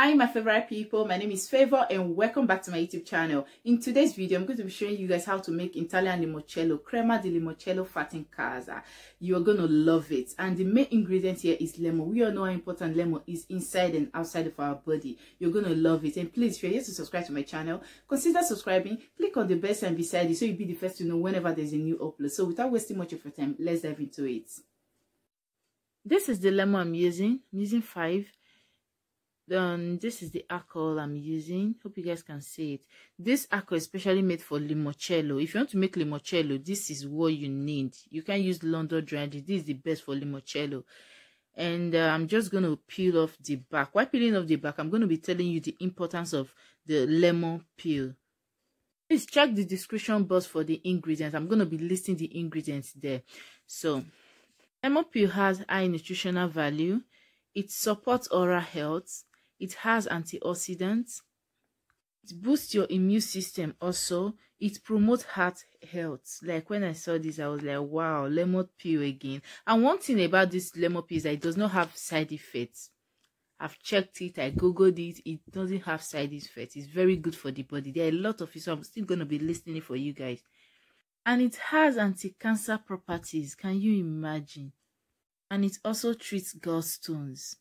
Hi my favorite people, my name is Favor and welcome back to my YouTube channel. In today's video, I'm going to be showing you guys how to make Italian limoncello, crema di limoncello fatta in casa. You are going to love it. And the main ingredient here is lemon. We all know how important lemon is inside and outside of our body. You're going to love it. And please, if you're here to subscribe to my channel, consider subscribing. Click on the bell sign beside it so you'll be the first to know whenever there's a new upload. So without wasting much of your time, let's dive into it. This is the lemon I'm using. I'm using five um, this is the alcohol I'm using. Hope you guys can see it. This alcohol is specially made for limoncello. If you want to make limoncello, this is what you need. You can use London dry This is the best for limoncello. And uh, I'm just going to peel off the back. While peeling off the back, I'm going to be telling you the importance of the lemon peel. Please check the description box for the ingredients. I'm going to be listing the ingredients there. So, lemon peel has high nutritional value. It supports oral health It has antioxidants. It boosts your immune system also. It promotes heart health. Like when I saw this, I was like, wow, lemon peel again. And one thing about this lemon peel is that it does not have side effects. I've checked it, I googled it, it doesn't have side effects. It's very good for the body. There are a lot of it, so I'm still gonna be listening for you guys. And it has anti-cancer properties. Can you imagine? And it also treats gallstones.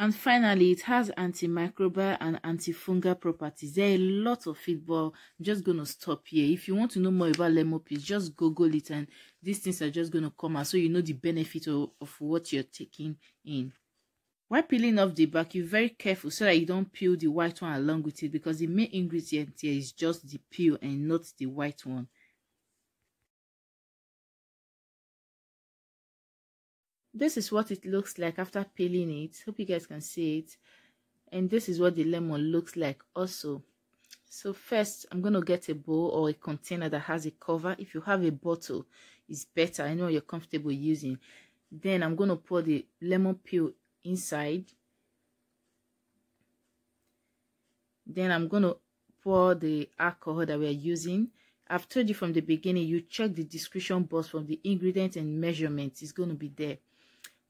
And finally, it has antimicrobial and antifungal properties. There are a lot of it, but I'm just going to stop here. If you want to know more about lemon peas, just Google it and these things are just going to come out so you know the benefit of, of what you're taking in. While peeling off the back, you're very careful so that you don't peel the white one along with it because the main ingredient here is just the peel and not the white one. this is what it looks like after peeling it hope you guys can see it and this is what the lemon looks like also so first i'm going to get a bowl or a container that has a cover if you have a bottle it's better i know you're comfortable using then i'm going to pour the lemon peel inside then i'm going to pour the alcohol that we are using i've told you from the beginning you check the description box from the ingredients and measurements it's going to be there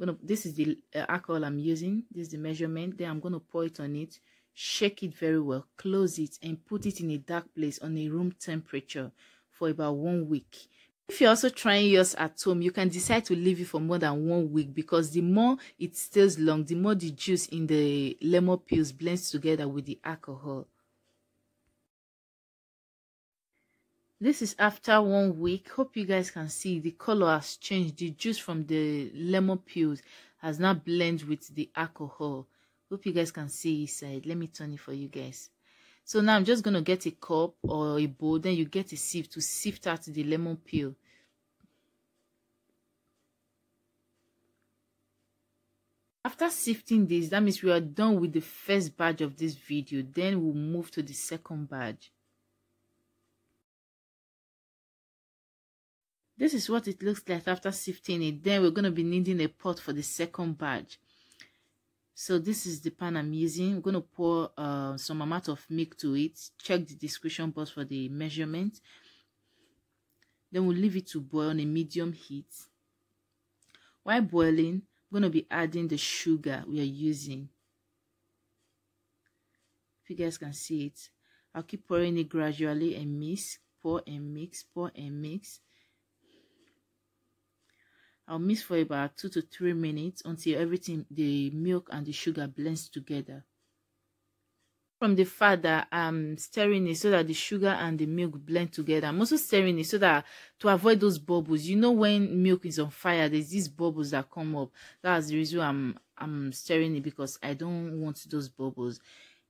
gonna this is the uh, alcohol i'm using this is the measurement then i'm gonna pour it on it shake it very well close it and put it in a dark place on a room temperature for about one week if you're also trying yours at home you can decide to leave it for more than one week because the more it stays long the more the juice in the lemon peels blends together with the alcohol this is after one week hope you guys can see the color has changed the juice from the lemon peels has now blended with the alcohol hope you guys can see inside let me turn it for you guys so now i'm just gonna get a cup or a bowl then you get a sieve to sift out the lemon peel after sifting this that means we are done with the first batch of this video then we'll move to the second batch This is what it looks like after sifting it. Then we're going to be needing a pot for the second batch. So this is the pan I'm using. I'm going to pour uh, some amount of milk to it. Check the description box for the measurement. Then we'll leave it to boil on a medium heat. While boiling, I'm going to be adding the sugar we are using. If you guys can see it, I'll keep pouring it gradually and mix, pour and mix, pour and mix. I'll mix for about 2 to 3 minutes until everything, the milk and the sugar blends together. From the fat that I'm stirring it so that the sugar and the milk blend together. I'm also stirring it so that to avoid those bubbles. You know when milk is on fire, there's these bubbles that come up. That's the reason I'm I'm stirring it because I don't want those bubbles.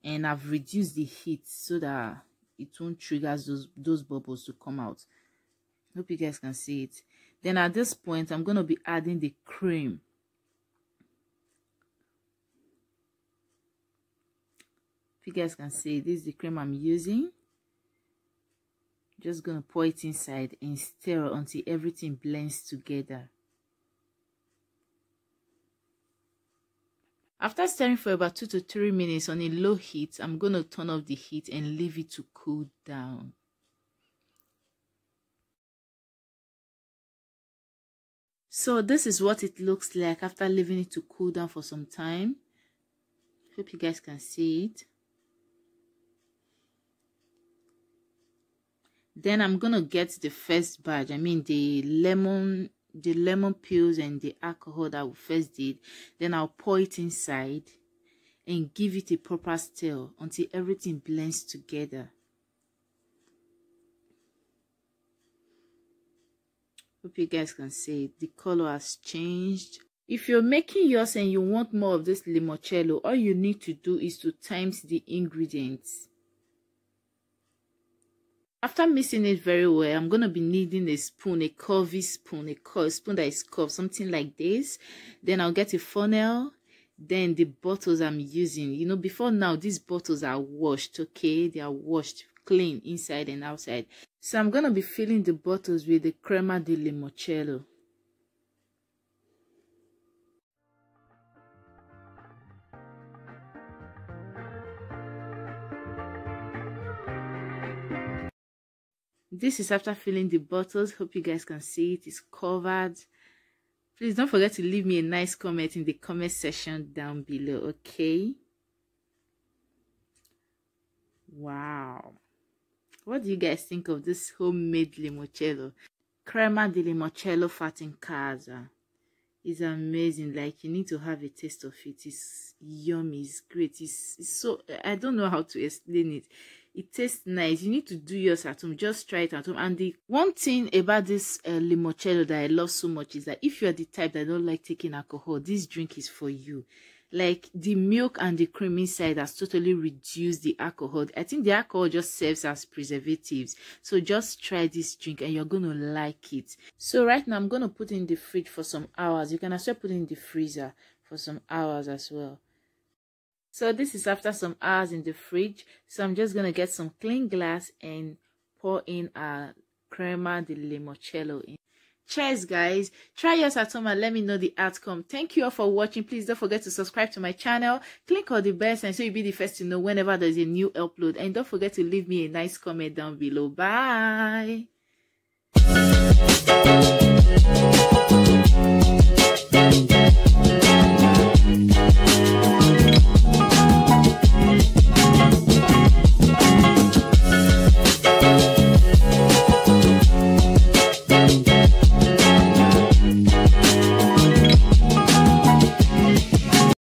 And I've reduced the heat so that it won't trigger those, those bubbles to come out. Hope you guys can see it then at this point, I'm going to be adding the cream. If you guys can see, this is the cream I'm using. Just going to pour it inside and stir until everything blends together. After stirring for about 2 to 3 minutes on a low heat, I'm going to turn off the heat and leave it to cool down. So this is what it looks like after leaving it to cool down for some time. Hope you guys can see it. Then I'm gonna get the first batch. I mean the lemon the lemon peels and the alcohol that we first did. Then I'll pour it inside and give it a proper stir until everything blends together. hope you guys can see it. the color has changed if you're making yours and you want more of this limoncello all you need to do is to times the ingredients after mixing it very well i'm gonna be needing a spoon a curvy spoon a curved spoon that is curved something like this then i'll get a funnel then the bottles i'm using you know before now these bottles are washed okay they are washed clean inside and outside. So I'm going to be filling the bottles with the crema di limoncello. This is after filling the bottles. Hope you guys can see it. It's covered. Please don't forget to leave me a nice comment in the comment section down below, okay? Wow. What do you guys think of this homemade limoncello? Crema di limoncello fat in casa. It's amazing. Like you need to have a taste of it. It's yummy. It's great. It's, it's so I don't know how to explain it. It tastes nice. You need to do yours at home. Just try it at home. And the one thing about this uh, limoncello that I love so much is that if you are the type that don't like taking alcohol, this drink is for you. like the milk and the cream inside has totally reduced the alcohol i think the alcohol just serves as preservatives so just try this drink and you're gonna like it so right now i'm gonna put in the fridge for some hours you can also put in the freezer for some hours as well so this is after some hours in the fridge so i'm just gonna get some clean glass and pour in our crema di limoncello in Cheers, guys. Try yours at home and let me know the outcome. Thank you all for watching. Please don't forget to subscribe to my channel. Click on the bell and so you'll be the first to know whenever there's a new upload. And don't forget to leave me a nice comment down below. Bye.